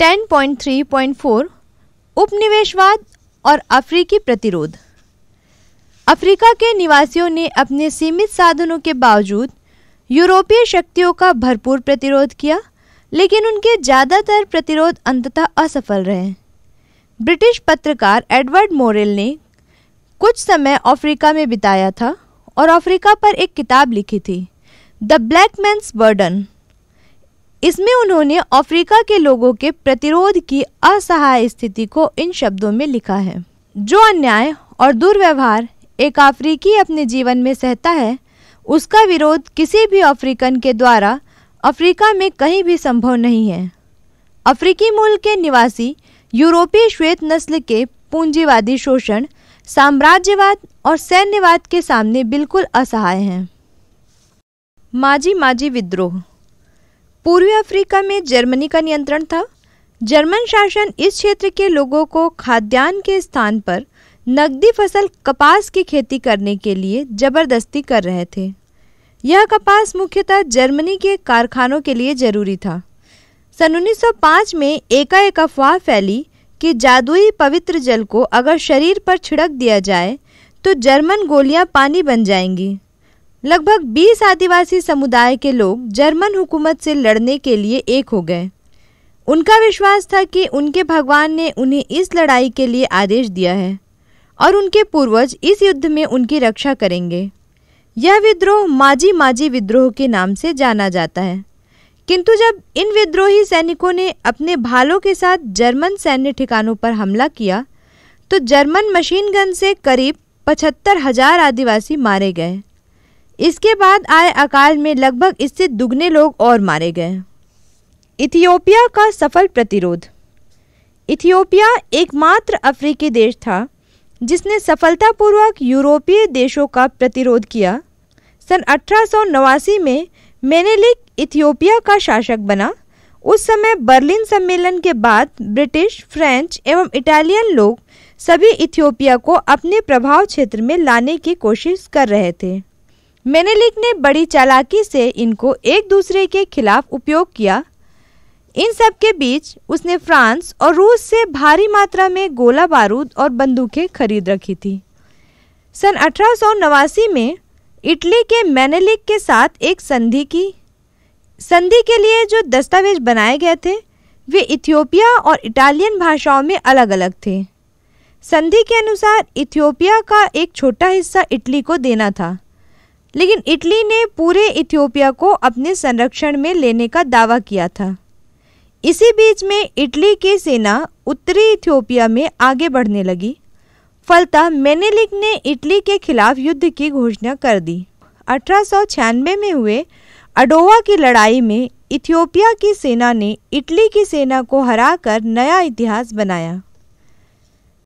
10.3.4 उपनिवेशवाद और अफ्रीकी प्रतिरोध अफ्रीका के निवासियों ने अपने सीमित साधनों के बावजूद यूरोपीय शक्तियों का भरपूर प्रतिरोध किया लेकिन उनके ज़्यादातर प्रतिरोध अंततः असफल रहे ब्रिटिश पत्रकार एडवर्ड मोरेल ने कुछ समय अफ्रीका में बिताया था और अफ्रीका पर एक किताब लिखी थी द ब्लैक मैंस बर्डन इसमें उन्होंने अफ्रीका के लोगों के प्रतिरोध की असहाय स्थिति को इन शब्दों में लिखा है जो अन्याय और दुर्व्यवहार एक अफ्रीकी अपने जीवन में सहता है उसका विरोध किसी भी अफ्रीकन के द्वारा अफ्रीका में कहीं भी संभव नहीं है अफ्रीकी मूल के निवासी यूरोपीय श्वेत नस्ल के पूंजीवादी शोषण साम्राज्यवाद और सैन्यवाद के सामने बिल्कुल असहाय हैं माजी माजी विद्रोह पूर्वी अफ्रीका में जर्मनी का नियंत्रण था जर्मन शासन इस क्षेत्र के लोगों को खाद्यान्न के स्थान पर नकदी फसल कपास की खेती करने के लिए जबरदस्ती कर रहे थे यह कपास मुख्यतः जर्मनी के कारखानों के लिए जरूरी था सन 1905 में एकाएक अफवाह फैली कि जादुई पवित्र जल को अगर शरीर पर छिड़क दिया जाए तो जर्मन गोलियां पानी बन जाएंगी लगभग 20 आदिवासी समुदाय के लोग जर्मन हुकूमत से लड़ने के लिए एक हो गए उनका विश्वास था कि उनके भगवान ने उन्हें इस लड़ाई के लिए आदेश दिया है और उनके पूर्वज इस युद्ध में उनकी रक्षा करेंगे यह विद्रोह माजी माजी विद्रोह के नाम से जाना जाता है किंतु जब इन विद्रोही सैनिकों ने अपने भालों के साथ जर्मन सैन्य ठिकानों पर हमला किया तो जर्मन मशीन गन से करीब पचहत्तर हजार आदिवासी मारे गए इसके बाद आए अकाल में लगभग इससे दुगने लोग और मारे गए इथियोपिया का सफल प्रतिरोध इथियोपिया एकमात्र अफ्रीकी देश था जिसने सफलतापूर्वक यूरोपीय देशों का प्रतिरोध किया सन अठारह में मेनेलिक इथियोपिया का शासक बना उस समय बर्लिन सम्मेलन के बाद ब्रिटिश फ्रेंच एवं इटालियन लोग सभी इथियोपिया को अपने प्रभाव क्षेत्र में लाने की कोशिश कर रहे थे मेनेलिक ने बड़ी चालाकी से इनको एक दूसरे के खिलाफ उपयोग किया इन सब के बीच उसने फ्रांस और रूस से भारी मात्रा में गोला बारूद और बंदूकें खरीद रखी थी सन अठारह में इटली के मैनेलिक के साथ एक संधि की संधि के लिए जो दस्तावेज बनाए गए थे वे इथियोपिया और इटालियन भाषाओं में अलग अलग थे संधि के अनुसार इथियोपिया का एक छोटा हिस्सा इटली को देना था लेकिन इटली ने पूरे इथियोपिया को अपने संरक्षण में लेने का दावा किया था इसी बीच में इटली की सेना उत्तरी इथियोपिया में आगे बढ़ने लगी फलता मेनेलिक ने इटली के खिलाफ युद्ध की घोषणा कर दी अठारह में हुए अडोवा की लड़ाई में इथियोपिया की सेना ने इटली की सेना को हराकर नया इतिहास बनाया